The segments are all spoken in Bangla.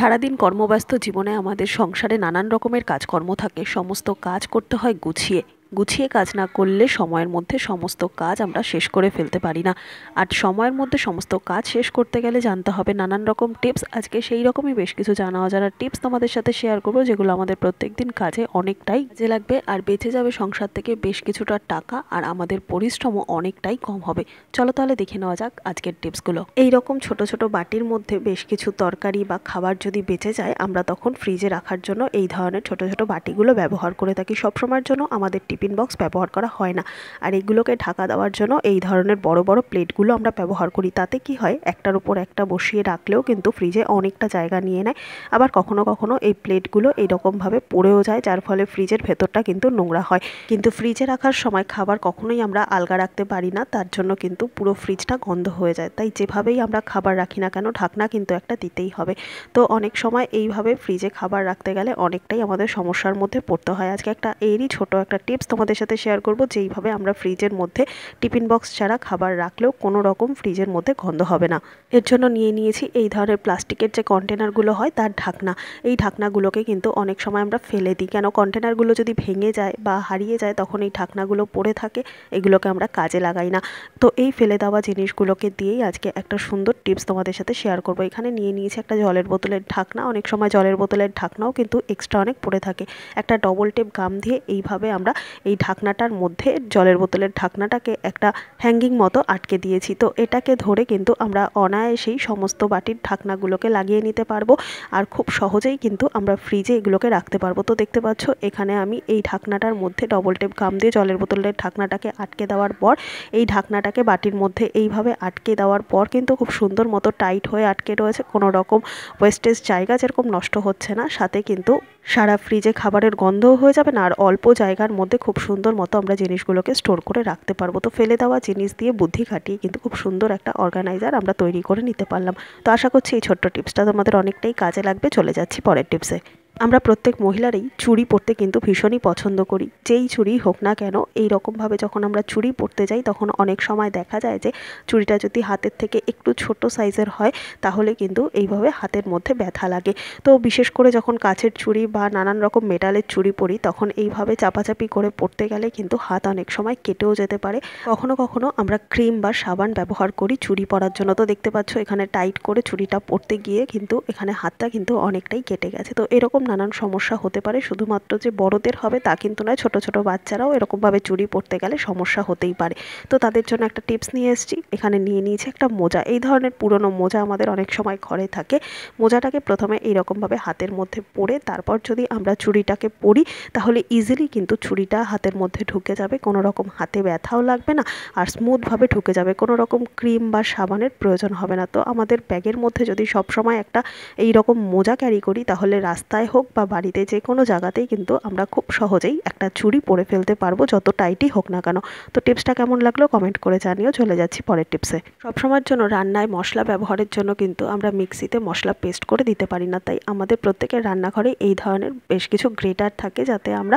সারাদিন কর্মব্যস্ত জীবনে আমাদের সংসারে নানান রকমের কাজকর্ম থাকে সমস্ত কাজ করতে হয় গুছিয়ে গুছিয়ে কাজ না করলে সময়ের মধ্যে সমস্ত কাজ আমরা শেষ করে ফেলতে পারি না আর সময়ের মধ্যে সমস্ত কাজ শেষ করতে গেলে জানতে হবে নানান রকম টিপস আজকে সেই রকমই বেশ কিছু জানা অজানা টিপস তোমাদের সাথে শেয়ার করবো যেগুলো আমাদের প্রত্যেক দিন কাজে অনেকটাই কাজে লাগবে আর বেঁচে যাবে সংসার থেকে বেশ কিছুটা টাকা আর আমাদের পরিশ্রমও অনেকটাই কম হবে চলো তাহলে দেখে নেওয়া যাক আজকের টিপসগুলো এই রকম ছোট ছোট বাটির মধ্যে বেশ কিছু তরকারি বা খাবার যদি বেঁচে যায় আমরা তখন ফ্রিজে রাখার জন্য এই ধরনের ছোট ছোট বাটিগুলো ব্যবহার করে থাকি সবসময়ের জন্য আমাদের টিপ টিফিন বক্স ব্যবহার করা হয় না আর এগুলোকে ঢাকা দেওয়ার জন্য এই ধরনের বড় বড় প্লেটগুলো আমরা ব্যবহার করি তাতে কি হয় একটার উপর একটা বসিয়ে রাখলেও কিন্তু ফ্রিজে অনেকটা জায়গা নিয়ে নেয় আবার কখনো কখনো এই প্লেটগুলো এইরকমভাবে পড়েও যায় যার ফলে ফ্রিজের ভেতরটা কিন্তু নোংরা হয় কিন্তু ফ্রিজে রাখার সময় খাবার কখনোই আমরা আলগা রাখতে পারি না তার জন্য কিন্তু পুরো ফ্রিজটা গন্ধ হয়ে যায় তাই যেভাবেই আমরা খাবার রাখি না কেন ঢাকনা কিন্তু একটা দিতেই হবে তো অনেক সময় এইভাবে ফ্রিজে খাবার রাখতে গেলে অনেকটাই আমাদের সমস্যার মধ্যে পড়তে হয় আজকে একটা এরই ছোট একটা টিপস তোমাদের সাথে শেয়ার করব যেইভাবে আমরা ফ্রিজের মধ্যে টিফিন বক্স ছাড়া খাবার রাখলেও কোনো রকম ফ্রিজের মধ্যে গন্ধ হবে না এর জন্য নিয়ে নিয়েছি এই ধরনের প্লাস্টিকের যে কন্টেনারগুলো হয় তার ঢাকনা এই ঢাকনাগুলোকে কিন্তু অনেক সময় আমরা ফেলে দিই কেন কন্টেনারগুলো যদি ভেঙে যায় বা হারিয়ে যায় তখন এই ঢাকনাগুলো পড়ে থাকে এগুলোকে আমরা কাজে লাগাই না তো এই ফেলে দেওয়া জিনিসগুলোকে দিয়েই আজকে একটা সুন্দর টিপস তোমাদের সাথে শেয়ার করবো এখানে নিয়ে নিয়েছি একটা জলের বোতলের ঢাকনা অনেক সময় জলের বোতলের ঢাকনাও কিন্তু এক্সট্রা অনেক পড়ে থাকে একটা ডবল টেপ গাম দিয়ে এইভাবে আমরা এই ঢাকনাটার মধ্যে জলের বোতলের ঢাকনাটাকে একটা হ্যাঙ্গিং মতো আটকে দিয়েছি তো এটাকে ধরে কিন্তু আমরা অনায়াসেই সমস্ত বাটির ঢাকনাগুলোকে লাগিয়ে নিতে পারবো আর খুব সহজেই কিন্তু আমরা ফ্রিজে এগুলোকে রাখতে পারবো তো দেখতে পাচ্ছ এখানে আমি এই ঢাকনাটার মধ্যে ডবল টেপ গাম দিয়ে জলের বোতলের ঢাকনাটাকে আটকে দেওয়ার পর এই ঢাকনাটাকে বাটির মধ্যে এইভাবে আটকে দেওয়ার পর কিন্তু খুব সুন্দর মতো টাইট হয়ে আটকে রয়েছে কোনো রকম ওয়েস্টেজ জায়গা যেরকম নষ্ট হচ্ছে না সাথে কিন্তু সারা ফ্রিজে খাবারের গন্ধও হয়ে যাবে না আর অল্প জায়গার মধ্যে খুব খুব সুন্দর মতো আমরা জিনিসগুলোকে স্টোর করে রাখতে পারবো তো ফেলে দেওয়া জিনিস দিয়ে বুদ্ধি খাটিয়ে কিন্তু খুব সুন্দর একটা অর্গানাইজার আমরা তৈরি করে নিতে পারলাম তো আশা করছি এই ছোট্ট টিপসটা তোমাদের অনেকটাই কাজে লাগবে চলে যাচ্ছি পরের টিপসে আমরা প্রত্যেক মহিলারই চুড়ি পরতে কিন্তু ভীষণই পছন্দ করি যেই চুড়ি হোক না কেন এই রকমভাবে যখন আমরা চুড়ি পরতে যাই তখন অনেক সময় দেখা যায় যে চুড়িটা যদি হাতের থেকে একটু ছোট সাইজের হয় তাহলে কিন্তু এইভাবে হাতের মধ্যে ব্যথা লাগে তো বিশেষ করে যখন কাছের চুড়ি বা নানান রকম মেটালের চুড়ি পরি তখন এইভাবে চাপাচাপি করে পরতে গেলে কিন্তু হাত অনেক সময় কেটেও যেতে পারে কখনো কখনো আমরা ক্রিম বা সাবান ব্যবহার করি চুড়ি পরার জন্য তো দেখতে পাচ্ছ এখানে টাইট করে চুড়িটা পরতে গিয়ে কিন্তু এখানে হাতটা কিন্তু অনেকটাই কেটে গেছে তো এরকম নানান সমস্যা হতে পারে শুধুমাত্র যে বড়দের হবে তা কিন্তু নয় ছোট ছোট বাচ্চারাও এরকমভাবে চুরি পড়তে গেলে সমস্যা হতেই পারে তো তাদের জন্য একটা টিপস নিয়ে এসেছি এখানে নিয়ে নিয়েছি একটা মোজা এই ধরনের পুরনো মোজা আমাদের অনেক সময় ঘরে থাকে মোজাটাকে প্রথমে এইরকমভাবে হাতের মধ্যে পরে তারপর যদি আমরা চুরিটাকে পরি তাহলে ইজিলি কিন্তু চুরিটা হাতের মধ্যে ঢুকে যাবে কোনো রকম হাতে ব্যথাও লাগবে না আর স্মুথভাবে ঢুকে যাবে কোনো রকম ক্রিম বা সাবানের প্রয়োজন হবে না তো আমাদের ব্যাগের মধ্যে যদি সবসময় একটা এই রকম মোজা ক্যারি করি তাহলে রাস্তায় হোক বা বাড়িতে যে কোনো জায়গাতেই কিন্তু আমরা খুব সহজেই একটা চুড়ি পরে ফেলতে পারবো যত টাইটই হোক না কেন তো টিপসটা কেমন লাগলো কমেন্ট করে জানিও চলে যাচ্ছি পরের টিপসে সবসময়ের জন্য রান্নায় মশলা ব্যবহারের জন্য কিন্তু আমরা মিক্সিতে মশলা পেস্ট করে দিতে পারি না তাই আমাদের প্রত্যেকের রান্নাঘরে এই ধরনের বেশ কিছু গ্রেটার থাকে যাতে আমরা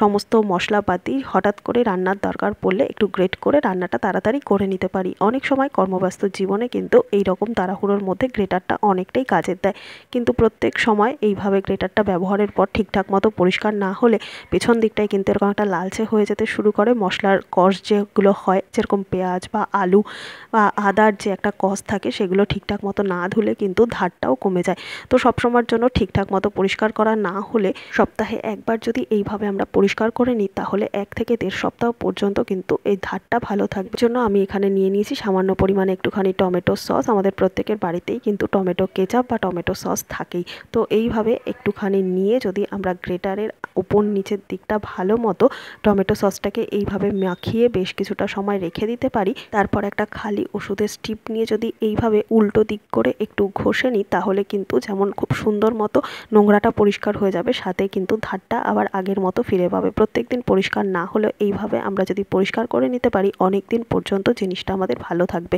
সমস্ত মশলাপাতি হঠাৎ করে রান্নার দরকার পড়লে একটু গ্রেট করে রান্নাটা তাড়াতাড়ি করে নিতে পারি অনেক সময় কর্মব্যস্ত জীবনে কিন্তু এই রকম তাড়াহুড়োর মধ্যে গ্রেটারটা অনেকটাই কাজের দেয় কিন্তু প্রত্যেক সময় এইভাবে গ্রেটার ব্লেন্ডারটা ব্যবহারের পর ঠিকঠাক মতো পরিষ্কার না হলে পেছন দিকটায় কিন্তু এরকম একটা লালচে হয়ে যেতে শুরু করে মশলার কষ যেগুলো হয় যেরকম পেঁয়াজ বা আলু বা আদার যে একটা কষ থাকে সেগুলো ঠিকঠাক মতো না ধুলে কিন্তু ধারটাও কমে যায় তো সবসময়ের জন্য ঠিকঠাক মতো পরিষ্কার করা না হলে সপ্তাহে একবার যদি এইভাবে আমরা পরিষ্কার করে নিই তাহলে এক থেকে দেড় সপ্তাহ পর্যন্ত কিন্তু এই ধারটা ভালো থাকবে জন্য আমি এখানে নিয়ে নিয়েছি সামান্য পরিমাণে একটুখানি টমেটো সস আমাদের প্রত্যেকের বাড়িতেই কিন্তু টমেটো কেচাপ বা টমেটো সস থাকেই তো এইভাবে একটুখানি ওখানে নিয়ে যদি আমরা গ্রেটারের উপর নিচের দিকটা ভালো মতো টমেটো সসটাকে এইভাবে মাখিয়ে বেশ কিছুটা সময় রেখে দিতে পারি তারপর একটা খালি ওষুধের স্টিপ নিয়ে যদি এইভাবে উল্টো দিক করে একটু ঘষে নিই তাহলে কিন্তু যেমন খুব সুন্দর মতো নোংরাটা পরিষ্কার হয়ে যাবে সাথে কিন্তু ধারটা আবার আগের মতো ফিরে পাবে প্রত্যেক দিন পরিষ্কার না হলেও এইভাবে আমরা যদি পরিষ্কার করে নিতে পারি অনেক দিন পর্যন্ত জিনিসটা আমাদের ভালো থাকবে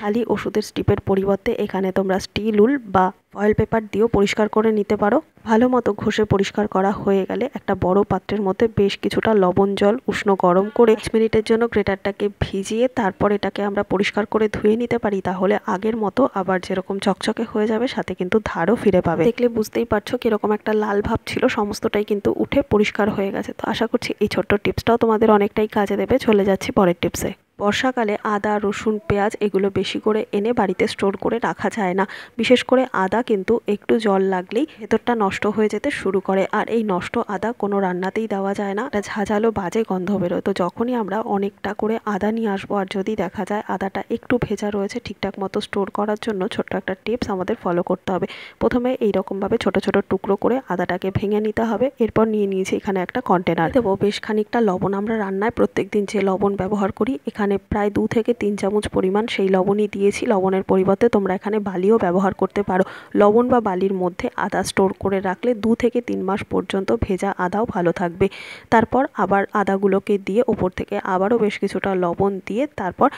খালি ওষুধের স্টিপের পরিবর্তে এখানে তোমরা স্টিল উল বা ফয়েল পেপার দিয়েও পরিষ্কার করে নিতে পারো ভালো মতো ঘষে পরিষ্কার করা হয়ে গেলে একটা বড় পাত্রের মধ্যে বেশ কিছুটা লবণ জল উষ্ণ গরম করে পাঁচ মিনিটের জন্য গ্রেটারটাকে ভিজিয়ে তারপর এটাকে আমরা পরিষ্কার করে ধুয়ে নিতে পারি তাহলে আগের মতো আবার যেরকম চকচকে হয়ে যাবে সাথে কিন্তু ধারও ফিরে পাবে দেখলে বুঝতেই পারছো কিরকম একটা লাল ভাব ছিল সমস্তটাই কিন্তু উঠে পরিষ্কার হয়ে গেছে তো আশা করছি এই ছোট্ট টিপসটাও তোমাদের অনেকটাই কাজে দেবে চলে যাচ্ছি পরের টিপসে বর্ষাকালে আদা রসুন পেঁয়াজ এগুলো বেশি করে এনে বাড়িতে স্টোর করে রাখা যায় না বিশেষ করে আদা কিন্তু একটু জল লাগলেই ভেতরটা নষ্ট হয়ে যেতে শুরু করে আর এই নষ্ট আদা কোনো রান্নাতেই দেওয়া যায় না এটা ঝাঁঝালো বাজে গন্ধ বেরোয় তো যখনই আমরা অনেকটা করে আদা নিয়ে আসবো আর যদি দেখা যায় আদাটা একটু ভেজা রয়েছে ঠিকঠাক মতো স্টোর করার জন্য ছোট্ট একটা টিপস আমাদের ফলো করতে হবে প্রথমে এই রকমভাবে ছোট ছোট টুকরো করে আদাটাকে ভেঙে নিতে হবে এরপর নিয়ে নিয়েছি এখানে একটা কন্টেনার দেবো বেশ খানিকটা লবণ আমরা রান্নায় প্রত্যেক দিন যে লবণ ব্যবহার করি এখানে মানে প্রায় দু থেকে তিন চামচ পরিমাণ সেই লবণই দিয়েছি লবণের পরিবর্তে তোমরা এখানে বালিও ব্যবহার করতে পারো লবণ বা বালির মধ্যে আদা স্টোর করে রাখলে দু থেকে তিন মাস পর্যন্ত ভেজা আদাও ভালো থাকবে তারপর আবার আদাগুলোকে দিয়ে ওপর থেকে আবারও বেশ কিছুটা লবণ দিয়ে তারপর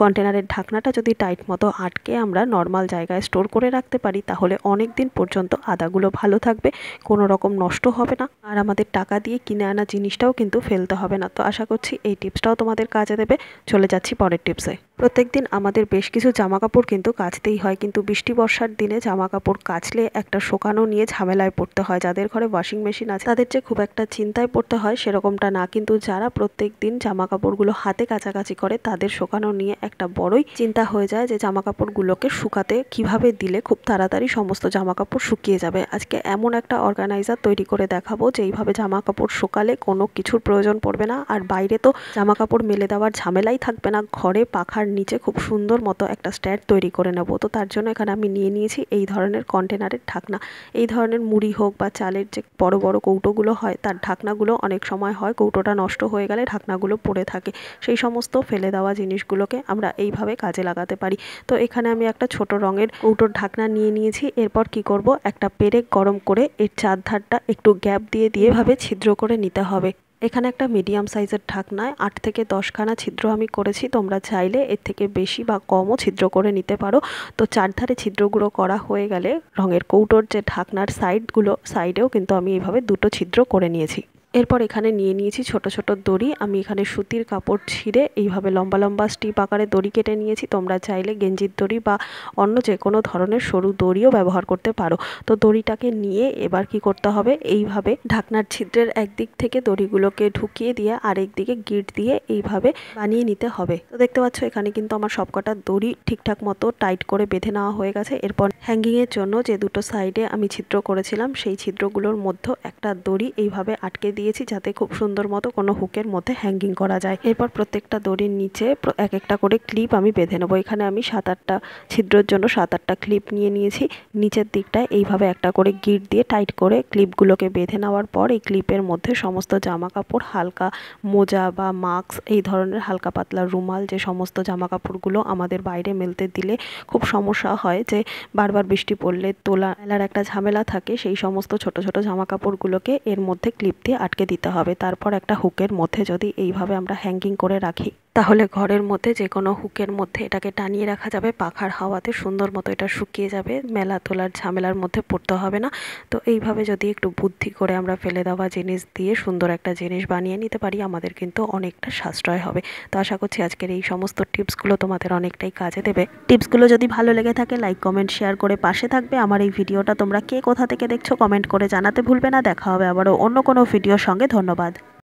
কন্টেনারের ঢাকনাটা যদি টাইট মতো আটকে আমরা নর্মাল জায়গায় স্টোর করে রাখতে পারি তাহলে অনেক দিন পর্যন্ত আদাগুলো ভালো থাকবে কোনো রকম নষ্ট হবে না আর আমাদের টাকা দিয়ে কিনে আনা জিনিসটাও কিন্তু ফেলতে হবে না তো আশা করছি এই টিপসটাও তোমাদের কাজে দেবে চলে যাচ্ছি পরের টিপসে প্রত্যেক দিন আমাদের বেশ কিছু জামা কাপড় কিন্তু কাচতেই হয় কিন্তু বৃষ্টি বর্ষার দিনে জামা কাপড় কাচলে একটা শোকানো নিয়ে ঝামেলায় পড়তে হয় যাদের ঘরে ওয়াশিং মেশিন আছে তাদের যে খুব একটা চিন্তায় পড়তে হয় সেরকমটা না কিন্তু যারা প্রত্যেক দিন জামা কাপড়গুলো হাতে কাছাকাছি করে তাদের শোকানো নিয়ে একটা বড়ই চিন্তা হয়ে যায় যে জামা কাপড়গুলোকে শুকাতে কিভাবে দিলে খুব তাড়াতাড়ি সমস্ত জামা কাপড় শুকিয়ে যাবে আজকে এমন একটা অর্গানাইজার তৈরি করে দেখাবো যে এইভাবে জামা কাপড় শোকালে কোনো কিছুর প্রয়োজন পড়বে না আর বাইরে তো জামা কাপড় মেলে দেওয়ার ঝামেলাই থাকবে না ঘরে পাখার তার নিচে খুব সুন্দর মতো একটা স্ট্যান্ড তৈরি করে নেব তো তার জন্য এখানে আমি নিয়ে নিয়েছি এই ধরনের কন্টেনারের ঢাকনা এই ধরনের মুড়ি হোক বা চালের যে বড় বড় কৌটোগুলো হয় তার ঢাকনাগুলো অনেক সময় হয় কৌটোটা নষ্ট হয়ে গেলে ঢাকনাগুলো পড়ে থাকে সেই সমস্ত ফেলে দেওয়া জিনিসগুলোকে আমরা এইভাবে কাজে লাগাতে পারি তো এখানে আমি একটা ছোট রঙের কৌটোর ঢাকনা নিয়ে নিয়েছি এরপর কি করব একটা পেরেক গরম করে এর চারধারটা একটু গ্যাপ দিয়ে দিয়ে ভাবে ছিদ্র করে নিতে হবে এখানে একটা মিডিয়াম সাইজের ঢাকনায় আট থেকে দশখানা ছিদ্র আমি করেছি তোমরা চাইলে এর থেকে বেশি বা কমও ছিদ্র করে নিতে পারো তো চারধারে ছিদ্রগুলো করা হয়ে গেলে রঙের কৌটোর যে ঢাকনার সাইডগুলো সাইডেও কিন্তু আমি এইভাবে দুটো ছিদ্র করে নিয়েছি এরপর এখানে নিয়ে নিয়েছি ছোট ছোট দড়ি আমি এখানে সুতির কাপড় ছিঁড়ে এইভাবে লম্বা লম্বা স্টিপ আকারে দড়ি কেটে নিয়েছি তোমরা চাইলে গেঞ্জির দড়ি বা অন্য যে কোনো ধরনের সরু দড়িও ব্যবহার করতে পারো তো দড়িটাকে নিয়ে এবার কি করতে হবে এইভাবে ঢাকনার ছিদ্রের একদিক থেকে দড়িগুলোকে ঢুকিয়ে দিয়ে আরেক দিকে গিট দিয়ে এইভাবে বানিয়ে নিতে হবে তো দেখতে পাচ্ছ এখানে কিন্তু আমার সবকটা দড়ি ঠিকঠাক মতো টাইট করে বেঁধে নেওয়া হয়ে গেছে এরপর হ্যাঙ্গিংয়ের জন্য যে দুটো সাইডে আমি ছিদ্র করেছিলাম সেই ছিদ্রগুলোর মধ্যে একটা দড়ি এইভাবে আটকে দিয়ে দিয়েছি যাতে খুব সুন্দর মতো কোনো হুকের মধ্যে হ্যাঙ্গিং করা যায় এরপর প্রত্যেকটা দড়ির নিচে এক একটা করে ক্লিপ আমি বেঁধে নেবো এখানে আমি সাত আটটা ছিদ্রর জন্য সাত আটটা ক্লিপ নিয়ে নিয়েছি নিচের দিকটায় এইভাবে একটা করে গিট দিয়ে টাইট করে ক্লিপগুলোকে বেঁধে নেওয়ার পর এই ক্লিপের মধ্যে সমস্ত জামা কাপড় হালকা মোজা বা মাস্ক এই ধরনের হালকা পাতলা রুমাল যে সমস্ত জামা কাপড়গুলো আমাদের বাইরে মেলতে দিলে খুব সমস্যা হয় যে বারবার বৃষ্টি পড়লে তোলা মেলার একটা ঝামেলা থাকে সেই সমস্ত ছোট ছোট জামা কাপড়গুলোকে এর মধ্যে ক্লিপ দিয়ে আটকে দিতে হবে তারপর একটা হুকের মধ্যে যদি এইভাবে আমরা হ্যাঙ্গিং করে রাখি তাহলে ঘরের মধ্যে যে কোনো হুকের মধ্যে এটাকে টানিয়ে রাখা যাবে পাখার হাওয়াতে সুন্দর মতো এটা শুকিয়ে যাবে মেলা তোলার ঝামেলার মধ্যে পড়তে হবে না তো এইভাবে যদি একটু বুদ্ধি করে আমরা ফেলে দেওয়া জিনিস দিয়ে সুন্দর একটা জিনিস বানিয়ে নিতে পারি আমাদের কিন্তু অনেকটা সাশ্রয় হবে তো আশা করছি আজকের এই সমস্ত টিপসগুলো তোমাদের অনেকটাই কাজে দেবে টিপসগুলো যদি ভালো লেগে থাকে লাইক কমেন্ট শেয়ার করে পাশে থাকবে আমার এই ভিডিওটা তোমরা কে কোথা থেকে দেখছো কমেন্ট করে জানাতে ভুলবে না দেখা হবে আবারও অন্য কোনো ভিডিওর সঙ্গে ধন্যবাদ